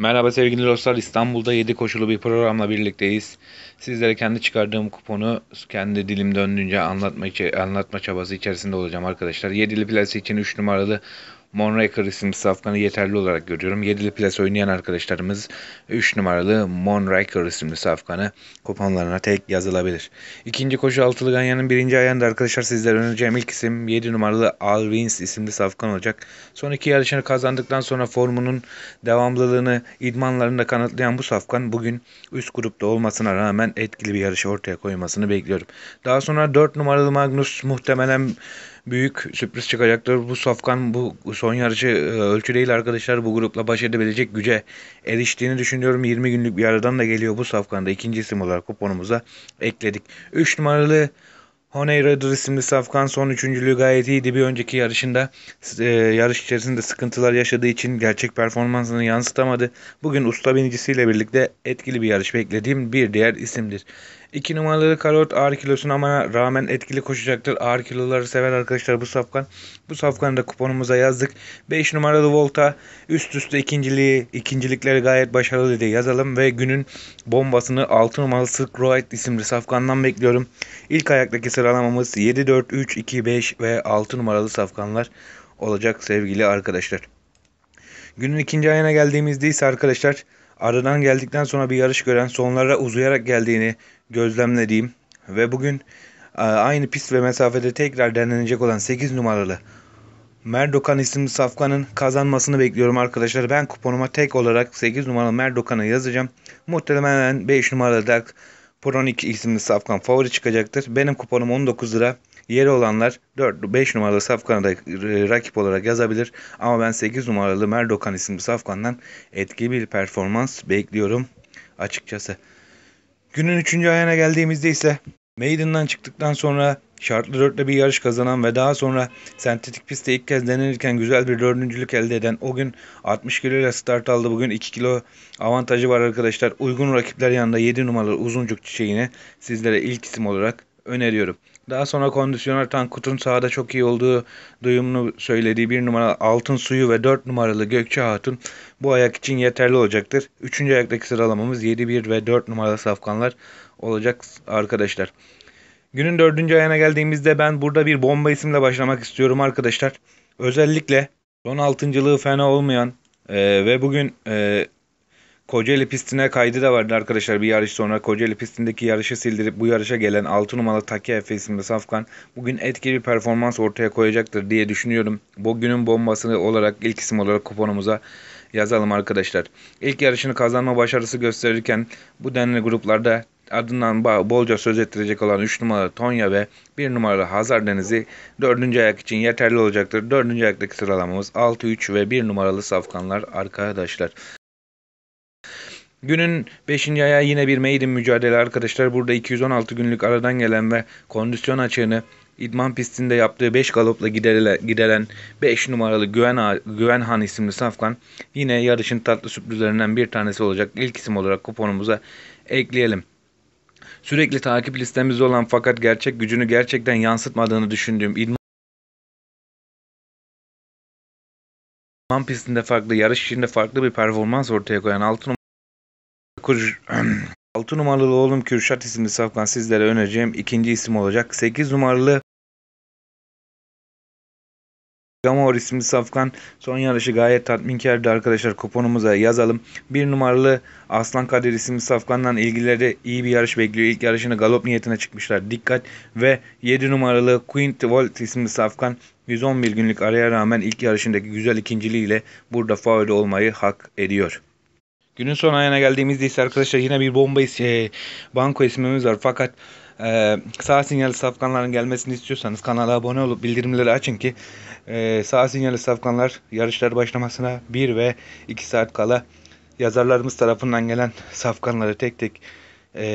Merhaba sevgili dostlar. İstanbul'da 7 koşulu bir programla birlikteyiz. Sizlere kendi çıkardığım kuponu kendi dilim döndüğünce anlatma, anlatma çabası içerisinde olacağım arkadaşlar. 7'li plase için 3 numaralı Monraker isimli safkanı yeterli olarak görüyorum. Yedili plas oynayan arkadaşlarımız 3 numaralı Monraker isimli safkanı kuponlarına tek yazılabilir. İkinci koşu altılı ganyanın birinci ayağında arkadaşlar sizlere önereceğim ilk isim 7 numaralı Alvins isimli safkan olacak. Son iki yarışını kazandıktan sonra formunun devamlılığını idmanlarında kanıtlayan bu safkan bugün üst grupta olmasına rağmen etkili bir yarışı ortaya koymasını bekliyorum. Daha sonra 4 numaralı Magnus muhtemelen büyük sürpriz çıkacaktır. Bu Safkan bu son yarışı e, ölçü değil arkadaşlar. Bu grupla baş edebilecek güce eriştiğini düşünüyorum. 20 günlük bir aradan da geliyor bu Safkan'da. ikinci isim olarak kuponumuza ekledik. 3 numaralı Honey Rider isimli Safkan son üçüncülüğü gayet iyiydi. Bir önceki yarışında e, yarış içerisinde sıkıntılar yaşadığı için gerçek performansını yansıtamadı. Bugün usta binicisiyle birlikte etkili bir yarış beklediğim bir diğer isimdir. 2 numaralı Karot ağır kilosun ama rağmen etkili koşacaktır. Ağır kiloları seven arkadaşlar bu safkan. Bu safkanı da kuponumuza yazdık. 5 numaralı Volta üst üste ikinciliği, ikincilikleri gayet başarılı diye yazalım ve günün bombasını 6 numaralı Silk Royd isimli safkandan bekliyorum. İlk ayaktaki sıralamamız 7, 4, 3, 2, 5 ve 6 numaralı safkanlar olacak sevgili arkadaşlar. Günün ikinci ayına geldiğimizde ise arkadaşlar Aradan geldikten sonra bir yarış gören sonlara uzayarak geldiğini gözlemlediğim ve bugün e, aynı pist ve mesafede tekrar denenecek olan 8 numaralı Merdokan isimli safkanın kazanmasını bekliyorum arkadaşlar. Ben kuponuma tek olarak 8 numaralı Merdokan'ı yazacağım. Muhtemelen 5 numaralı Dark Pronik isimli safkan favori çıkacaktır. Benim kuponum 19 lira. Yeri olanlar 4-5 numaralı Safkan'a e, rakip olarak yazabilir. Ama ben 8 numaralı Merdokan isimli Safkan'dan etkili bir performans bekliyorum açıkçası. Günün 3. ayağına geldiğimizde ise Maiden'dan çıktıktan sonra şartlı dörtle bir yarış kazanan ve daha sonra sentetik pistte ilk kez denenirken güzel bir dördüncülük elde eden o gün 60 kilo ile start aldı. Bugün 2 kilo avantajı var arkadaşlar. Uygun rakipler yanında 7 numaralı uzuncuk çiçeğini sizlere ilk isim olarak öneriyorum. Daha sonra kondisyoner Kutun sahada çok iyi olduğu duyumunu söylediği bir numara Altın Suyu ve dört numaralı Gökçe Hatun bu ayak için yeterli olacaktır. Üçüncü ayaktaki sıralamamız 7-1 ve dört numaralı safkanlar olacak arkadaşlar. Günün dördüncü ayağına geldiğimizde ben burada bir bomba isimle başlamak istiyorum arkadaşlar. Özellikle son altıncılığı fena olmayan e, ve bugün e, Kocaeli pistine kaydı da vardı arkadaşlar bir yarış sonra. Kocaeli pistindeki yarışı sildirip bu yarışa gelen 6 numaralı Taki Efe isimli Safkan bugün etkili bir performans ortaya koyacaktır diye düşünüyorum. Bugünün bombasını olarak ilk isim olarak kuponumuza yazalım arkadaşlar. İlk yarışını kazanma başarısı gösterirken bu denli gruplarda adından bolca söz ettirecek olan 3 numaralı Tonya ve 1 numaralı Hazar Denizi 4. ayak için yeterli olacaktır. 4. ayaktaki sıralamamız 6-3 ve 1 numaralı Safkanlar arkadaşlar. Günün 5. ayağı yine bir maiden mücadele arkadaşlar. Burada 216 günlük aradan gelen ve kondisyon açığını idman pistinde yaptığı 5 galopla giderilen 5 numaralı Güven, A Güven Han isimli safkan yine yarışın tatlı sürprizlerinden bir tanesi olacak. İlk isim olarak kuponumuza ekleyelim. Sürekli takip listemizde olan fakat gerçek gücünü gerçekten yansıtmadığını düşündüğüm idman idman pistinde farklı, yarış içinde farklı bir performans ortaya koyan numara Kur... altı numaralı oğlum Kürşat isimli safkan sizlere önereceğim ikinci isim olacak. 8 numaralı Gamor isimli safkan son yarışı gayet tatminkardı arkadaşlar kuponumuza yazalım. Bir numaralı Aslan Kadir isimli safkandan ilgileri iyi bir yarış bekliyor. İlk yarışını galop niyetine çıkmışlar dikkat. Ve 7 numaralı Quint Volt isimli safkan 111 günlük araya rağmen ilk yarışındaki güzel ikinciliğiyle burada favori olmayı hak ediyor. Günün son ayına geldiğimizde ise arkadaşlar yine bir bomba şey, banko ismimiz var. Fakat e, sağ sinyali safkanların gelmesini istiyorsanız kanala abone olup bildirimleri açın ki e, sağ sinyali safkanlar yarışlar başlamasına 1 ve 2 saat kala yazarlarımız tarafından gelen safkanları tek tek e,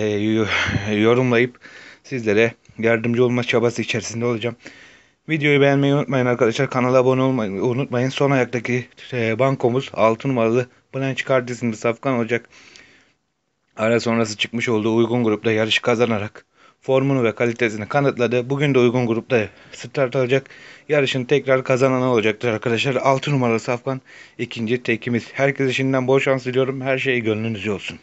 yorumlayıp sizlere yardımcı olma çabası içerisinde olacağım. Videoyu beğenmeyi unutmayın arkadaşlar. Kanala abone olmayı unutmayın. Son ayaktaki e, bankomuz altın numaralı Blanche kardeşimiz Safkan olacak ara sonrası çıkmış olduğu uygun grupta yarışı kazanarak formunu ve kalitesini kanıtladı. Bugün de uygun grupta start alacak. Yarışın tekrar kazananı olacaktır arkadaşlar. 6 numaralı Safkan ikinci tekimiz. Herkese şimdiden bol şans diliyorum. Her şey gönlünüzce olsun.